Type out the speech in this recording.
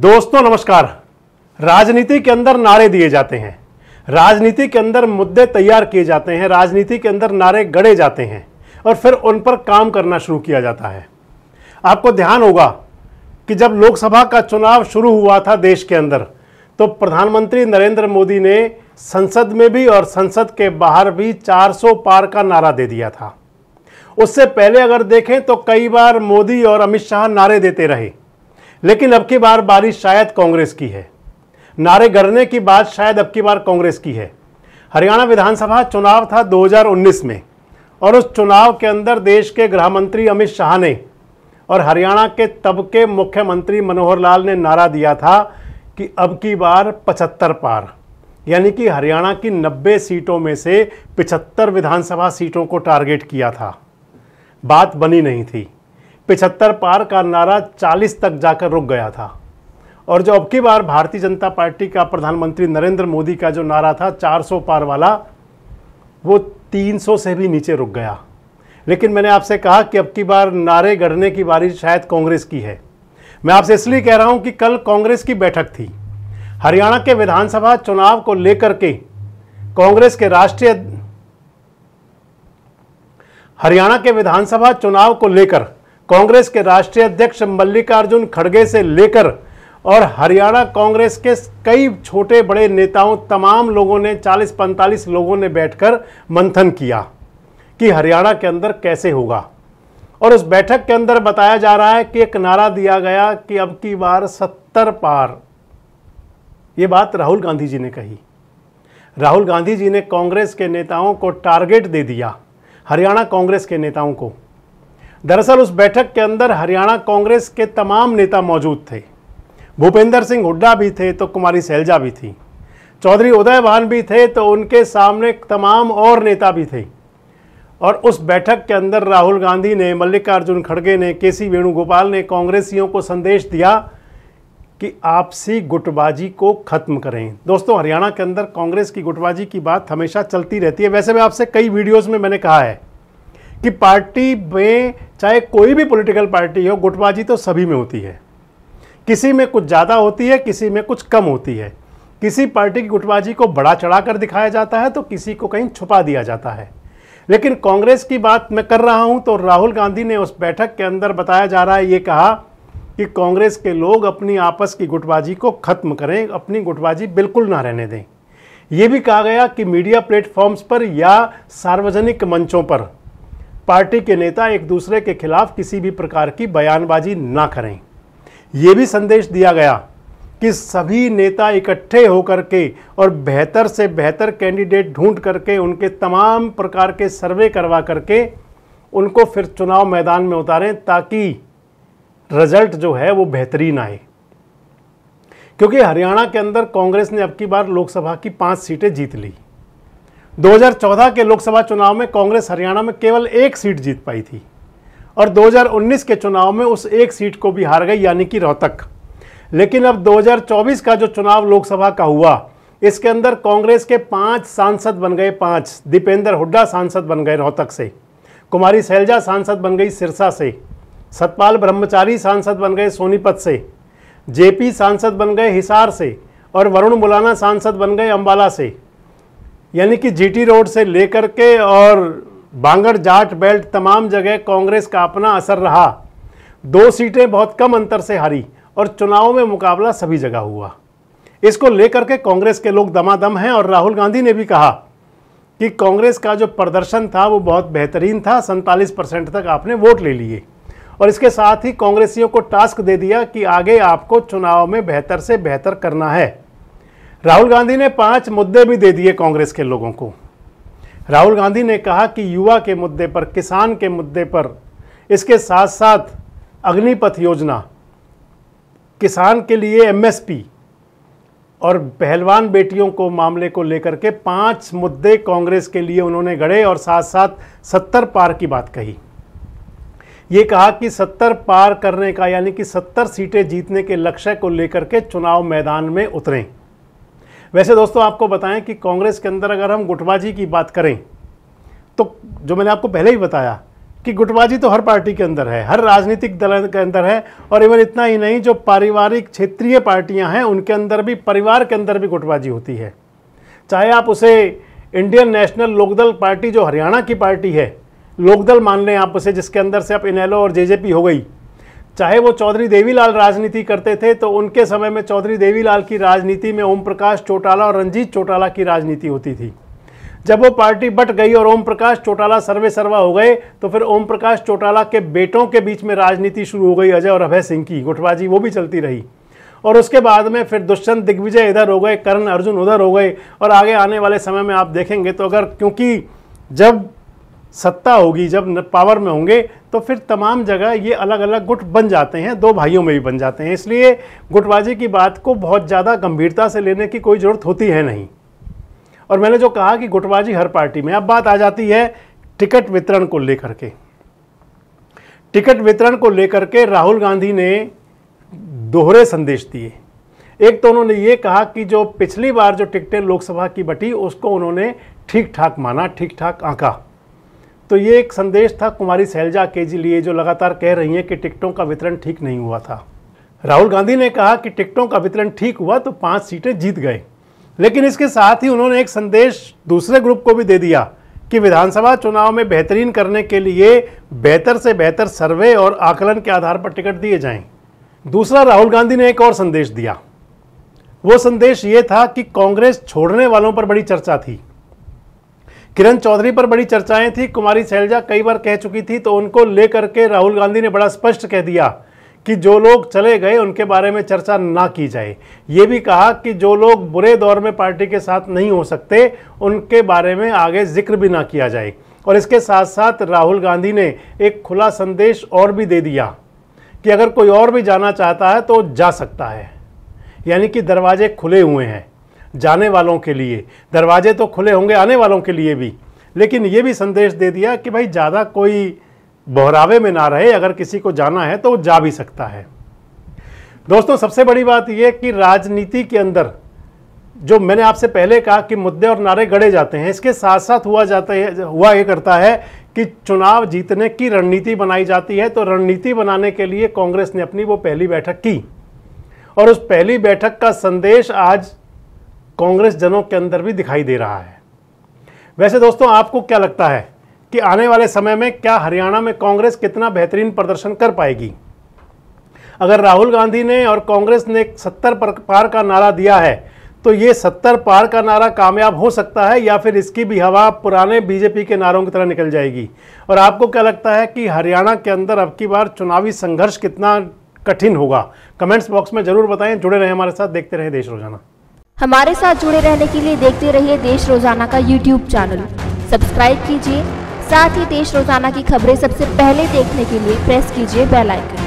दोस्तों नमस्कार राजनीति के अंदर नारे दिए जाते हैं राजनीति के अंदर मुद्दे तैयार किए जाते हैं राजनीति के अंदर नारे गढ़े जाते हैं और फिर उन पर काम करना शुरू किया जाता है आपको ध्यान होगा कि जब लोकसभा का चुनाव शुरू हुआ था देश के अंदर तो प्रधानमंत्री नरेंद्र मोदी ने संसद में भी और संसद के बाहर भी 400 पार का नारा दे दिया था उससे पहले अगर देखें तो कई बार मोदी और अमित शाह नारे देते रहे लेकिन अब की बार बारिश शायद कांग्रेस की है नारे गड़ने की बात शायद अब की बार कांग्रेस की है हरियाणा विधानसभा चुनाव था 2019 में और उस चुनाव के अंदर देश के गृह मंत्री अमित शाह ने और हरियाणा के तब के मुख्यमंत्री मनोहर लाल ने नारा दिया था कि अब की बार पचहत्तर पार यानी कि हरियाणा की 90 सीटों में से 75 विधानसभा सीटों को टारगेट किया था बात बनी नहीं थी पिछहत्तर पार का नारा चालीस तक जाकर रुक गया था और जो अब की बार भारतीय जनता पार्टी का प्रधानमंत्री नरेंद्र मोदी का जो नारा था 400 पार वाला वो 300 से भी नीचे रुक गया लेकिन मैंने आपसे कहा कि अब की बार नारे गढ़ने की बारी शायद कांग्रेस की है मैं आपसे इसलिए कह रहा हूं कि कल कांग्रेस की बैठक थी हरियाणा के विधानसभा चुनाव को लेकर के कांग्रेस के राष्ट्रीय हरियाणा के विधानसभा चुनाव को लेकर कांग्रेस के राष्ट्रीय अध्यक्ष मल्लिकार्जुन खड़गे से लेकर और हरियाणा कांग्रेस के कई छोटे बड़े नेताओं तमाम लोगों ने 40-45 लोगों ने बैठकर मंथन किया कि हरियाणा के अंदर कैसे होगा और उस बैठक के अंदर बताया जा रहा है कि एक नारा दिया गया कि अब की बार सत्तर पार ये बात राहुल गांधी जी ने कही राहुल गांधी जी ने कांग्रेस के नेताओं को टारगेट दे दिया हरियाणा कांग्रेस के नेताओं को दरअसल उस बैठक के अंदर हरियाणा कांग्रेस के तमाम नेता मौजूद थे भूपेंद्र सिंह हुड्डा भी थे तो कुमारी सैलजा भी थी चौधरी उदय भान भी थे तो उनके सामने तमाम और नेता भी थे और उस बैठक के अंदर राहुल गांधी ने मल्लिकार्जुन खड़गे ने के सी वेणुगोपाल ने कांग्रेसियों को संदेश दिया कि आपसी गुटबाजी को ख़त्म करें दोस्तों हरियाणा के अंदर कांग्रेस की गुटबाजी की बात हमेशा चलती रहती है वैसे मैं आपसे कई वीडियोस में मैंने कहा है कि पार्टी में चाहे कोई भी पॉलिटिकल पार्टी हो गुटबाजी तो सभी में होती है किसी में कुछ ज़्यादा होती है किसी में कुछ कम होती है किसी पार्टी की गुटबाजी को बड़ा चढ़ा कर दिखाया जाता है तो किसी को कहीं छुपा दिया जाता है लेकिन कांग्रेस की बात मैं कर रहा हूं तो राहुल गांधी ने उस बैठक के अंदर बताया जा रहा है ये कहा कि कांग्रेस के लोग अपनी आपस की गुटबाजी को ख़त्म करें अपनी गुटबाजी बिल्कुल ना रहने दें ये भी कहा गया कि मीडिया प्लेटफॉर्म्स पर या सार्वजनिक मंचों पर पार्टी के नेता एक दूसरे के खिलाफ किसी भी प्रकार की बयानबाजी ना करें यह भी संदेश दिया गया कि सभी नेता इकट्ठे होकर के और बेहतर से बेहतर कैंडिडेट ढूंढ करके उनके तमाम प्रकार के सर्वे करवा करके उनको फिर चुनाव मैदान में उतारें ताकि रिजल्ट जो है वो बेहतरीन आए क्योंकि हरियाणा के अंदर कांग्रेस ने अब की बार लोकसभा की पांच सीटें जीत ली 2014 के लोकसभा चुनाव में कांग्रेस हरियाणा में केवल एक सीट जीत पाई थी और 2019 के चुनाव में उस एक सीट को भी हार गई यानी कि रोहतक लेकिन अब 2024 का जो चुनाव लोकसभा का हुआ इसके अंदर कांग्रेस के पांच सांसद बन गए पांच दीपेंद्र हुड्डा सांसद बन गए रोहतक से कुमारी सैलजा सांसद बन गई सिरसा से सतपाल ब्रह्मचारी सांसद बन गए सोनीपत से जेपी सांसद बन गए हिसार से और वरुण मुलाना सांसद बन गए अम्बाला से यानी कि जीटी रोड से लेकर के और बांगड़ जाट बेल्ट तमाम जगह कांग्रेस का अपना असर रहा दो सीटें बहुत कम अंतर से हारी और चुनाव में मुकाबला सभी जगह हुआ इसको लेकर के कांग्रेस के लोग दमादम हैं और राहुल गांधी ने भी कहा कि कांग्रेस का जो प्रदर्शन था वो बहुत बेहतरीन था सैंतालीस परसेंट तक आपने वोट ले लिए और इसके साथ ही कांग्रेसियों को टास्क दे दिया कि आगे आपको चुनाव में बेहतर से बेहतर करना है राहुल गांधी ने पांच मुद्दे भी दे दिए कांग्रेस के लोगों को राहुल गांधी ने कहा कि युवा के मुद्दे पर किसान के मुद्दे पर इसके साथ साथ अग्निपथ योजना किसान के लिए एमएसपी और पहलवान बेटियों को मामले को लेकर के पांच मुद्दे कांग्रेस के लिए उन्होंने गढ़े और साथ साथ सत्तर पार की बात कही ये कहा कि सत्तर पार करने का यानी कि सत्तर सीटें जीतने के लक्ष्य को लेकर के चुनाव मैदान में उतरें वैसे दोस्तों आपको बताएं कि कांग्रेस के अंदर अगर हम गुटबाजी की बात करें तो जो मैंने आपको पहले ही बताया कि गुटबाजी तो हर पार्टी के अंदर है हर राजनीतिक दल के अंदर है और इवन इतना ही नहीं जो पारिवारिक क्षेत्रीय पार्टियां हैं उनके अंदर भी परिवार के अंदर भी गुटबाजी होती है चाहे आप उसे इंडियन नेशनल लोकदल पार्टी जो हरियाणा की पार्टी है लोकदल मान लें आप उसे जिसके अंदर से आप इनेलो और जेजेपी हो गई चाहे वो चौधरी देवीलाल राजनीति करते थे तो उनके समय में चौधरी देवीलाल की राजनीति में ओम प्रकाश चौटाला और रंजीत चौटाला की राजनीति होती थी जब वो पार्टी बट गई और ओम प्रकाश चौटाला सर्वे सर्वा हो गए तो फिर ओम प्रकाश चौटाला के बेटों के बीच में राजनीति शुरू हो गई अजय और अभय सिंह की गुटबाजी वो भी चलती रही और उसके बाद में फिर दुष्यंत दिग्विजय इधर हो गए करण अर्जुन उधर हो गए और आगे आने वाले समय में आप देखेंगे तो अगर क्योंकि जब सत्ता होगी जब पावर में होंगे तो फिर तमाम जगह ये अलग अलग गुट बन जाते हैं दो भाइयों में भी बन जाते हैं इसलिए गुटबाजी की बात को बहुत ज़्यादा गंभीरता से लेने की कोई ज़रूरत होती है नहीं और मैंने जो कहा कि गुटबाजी हर पार्टी में अब बात आ जाती है टिकट वितरण को लेकर के टिकट वितरण को लेकर के राहुल गांधी ने दोहरे संदेश दिए एक तो उन्होंने ये कहा कि जो पिछली बार जो टिकटें लोकसभा की बटी उसको उन्होंने ठीक ठाक माना ठीक ठाक आंका तो ये एक संदेश था कुमारी सैलजा के जी लिए जो लगातार कह रही हैं कि टिकटों का वितरण ठीक नहीं हुआ था राहुल गांधी ने कहा कि टिकटों का वितरण ठीक हुआ तो पांच सीटें जीत गए लेकिन इसके साथ ही उन्होंने एक संदेश दूसरे ग्रुप को भी दे दिया कि विधानसभा चुनाव में बेहतरीन करने के लिए बेहतर से बेहतर सर्वे और आकलन के आधार पर टिकट दिए जाएं। दूसरा राहुल गांधी ने एक और संदेश दिया वो संदेश ये था कि कांग्रेस छोड़ने वालों पर बड़ी चर्चा थी किरण चौधरी पर बड़ी चर्चाएं थी कुमारी सैलजा कई बार कह चुकी थी तो उनको लेकर के राहुल गांधी ने बड़ा स्पष्ट कह दिया कि जो लोग चले गए उनके बारे में चर्चा ना की जाए ये भी कहा कि जो लोग बुरे दौर में पार्टी के साथ नहीं हो सकते उनके बारे में आगे जिक्र भी ना किया जाए और इसके साथ साथ राहुल गांधी ने एक खुला संदेश और भी दे दिया कि अगर कोई और भी जाना चाहता है तो जा सकता है यानी कि दरवाजे खुले हुए हैं जाने वालों के लिए दरवाजे तो खुले होंगे आने वालों के लिए भी लेकिन ये भी संदेश दे दिया कि भाई ज़्यादा कोई बहरावे में ना रहे अगर किसी को जाना है तो वो जा भी सकता है दोस्तों सबसे बड़ी बात यह कि राजनीति के अंदर जो मैंने आपसे पहले कहा कि मुद्दे और नारे गड़े जाते हैं इसके साथ साथ हुआ जाता है हुआ ये करता है कि चुनाव जीतने की रणनीति बनाई जाती है तो रणनीति बनाने के लिए कांग्रेस ने अपनी वो पहली बैठक की और उस पहली बैठक का संदेश आज कांग्रेस जनों के अंदर भी दिखाई दे रहा है वैसे दोस्तों आपको क्या लगता है कि आने वाले समय में क्या हरियाणा में कांग्रेस कितना बेहतरीन प्रदर्शन कर पाएगी अगर राहुल गांधी ने और कांग्रेस ने सत्तर पार का नारा दिया है तो ये सत्तर पार का नारा कामयाब हो सकता है या फिर इसकी भी हवा पुराने बीजेपी के नारों की तरह निकल जाएगी और आपको क्या लगता है कि हरियाणा के अंदर अब की बार चुनावी संघर्ष कितना कठिन होगा कमेंट्स बॉक्स में ज़रूर बताएं जुड़े रहें हमारे साथ देखते रहें देश रोजाना हमारे साथ जुड़े रहने के लिए देखते रहिए देश रोजाना का यूट्यूब चैनल सब्सक्राइब कीजिए साथ ही देश रोजाना की खबरें सबसे पहले देखने के लिए प्रेस कीजिए बेल आइकन